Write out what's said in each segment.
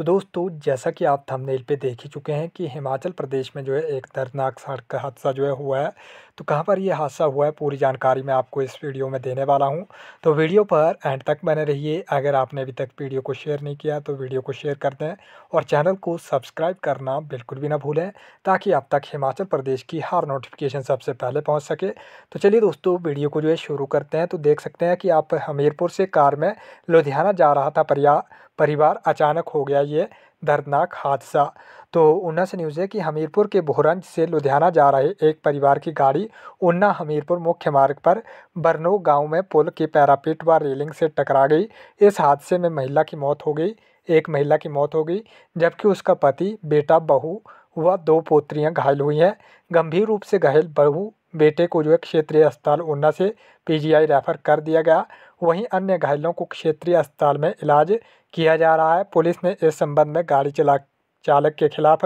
तो दोस्तों जैसा कि आप थंबनेल पे देख ही चुके हैं कि हिमाचल प्रदेश में जो है एक दर्दनाक सड़क हादसा जो है हुआ है तो कहाँ पर यह हादसा हुआ है पूरी जानकारी मैं आपको इस वीडियो में देने वाला हूँ तो वीडियो पर एंड तक बने रहिए अगर आपने अभी तक वीडियो को शेयर नहीं किया तो वीडियो को शेयर कर दें और चैनल को सब्सक्राइब करना बिल्कुल भी ना भूलें ताकि आप तक हिमाचल प्रदेश की हर नोटिफिकेशन सबसे पहले पहुँच सके तो चलिए दोस्तों वीडियो को जो है शुरू करते हैं तो देख सकते हैं कि आप हमीरपुर से कार में लुधियाना जा रहा था परिया परिवार अचानक हो गया ये दर्दनाक हादसा तो ऊना से न्यूज़ है कि हमीरपुर के बोहरंज से लुधियाना जा रहे एक परिवार की गाड़ी ऊना हमीरपुर मुख्य मार्ग पर बरनो गांव में पुल की पैरापिट व रेलिंग से टकरा गई इस हादसे में महिला की मौत हो गई एक महिला की मौत हो गई जबकि उसका पति बेटा बहू व दो पोत्रियां घायल हुई हैं गंभीर रूप से घायल बहू बेटे को जो है क्षेत्रीय अस्पताल ऊना से पीजीआई रेफर कर दिया गया वहीं अन्य घायलों को क्षेत्रीय अस्पताल में इलाज किया जा रहा है पुलिस ने इस संबंध में गाड़ी चला चालक के खिलाफ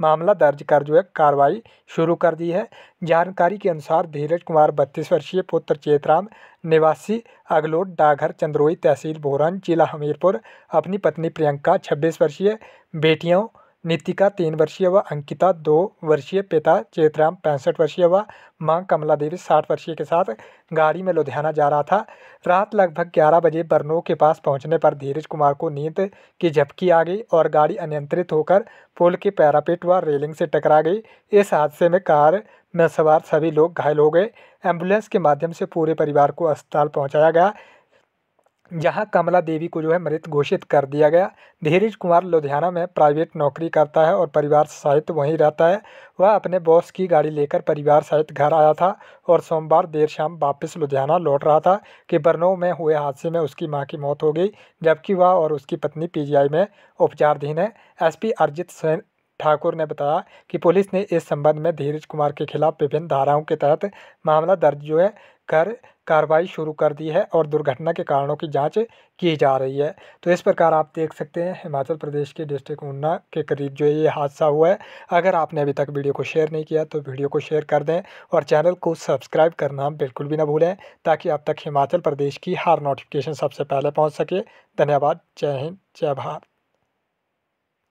मामला दर्ज कर जो है कार्रवाई शुरू कर दी है जानकारी के अनुसार धीरज कुमार बत्तीस वर्षीय पुत्र चेतराम निवासी अगलोट डाघर चंद्रोई तहसील बोरन जिला हमीरपुर अपनी पत्नी प्रियंका छब्बीस वर्षीय बेटियों नीतिका तीन वर्षीय व अंकिता दो वर्षीय पिता चेतराम पैंसठ वर्षीय व मां कमला देवी साठ वर्षीय के साथ गाड़ी में लुधियाना जा रहा था रात लगभग ग्यारह बजे बरनो के पास पहुंचने पर धीरज कुमार को नींद की झपकी आ गई और गाड़ी अनियंत्रित होकर पुल के पैरापेट व रेलिंग से टकरा गई इस हादसे में कार में सवार सभी लोग घायल हो गए एम्बुलेंस के माध्यम से पूरे परिवार को अस्पताल पहुँचाया गया जहां कमला देवी को जो है मृत घोषित कर दिया गया धीरज कुमार लुधियाना में प्राइवेट नौकरी करता है और परिवार सहित वहीं रहता है वह अपने बॉस की गाड़ी लेकर परिवार सहित घर आया था और सोमवार देर शाम वापस लुधियाना लौट रहा था कि बरनौ में हुए हादसे में उसकी मां की मौत हो गई जबकि वह और उसकी पत्नी पीजीआई में उपचाराधीन है एसपी अर्जित सेन ठाकुर ने बताया कि पुलिस ने इस संबंध में धीरज कुमार के खिलाफ विभिन्न धाराओं के तहत मामला दर्ज जो है कर कार्रवाई शुरू कर दी है और दुर्घटना के कारणों की जांच की जा रही है तो इस प्रकार आप देख सकते हैं हिमाचल प्रदेश के डिस्ट्रिक्ट ऊना के करीब जो ये हादसा हुआ है अगर आपने अभी तक वीडियो को शेयर नहीं किया तो वीडियो को शेयर कर दें और चैनल को सब्सक्राइब करना बिल्कुल भी ना भूलें ताकि अब तक हिमाचल प्रदेश की हर नोटिफिकेशन सबसे पहले पहुँच सके धन्यवाद जय हिंद जय भारत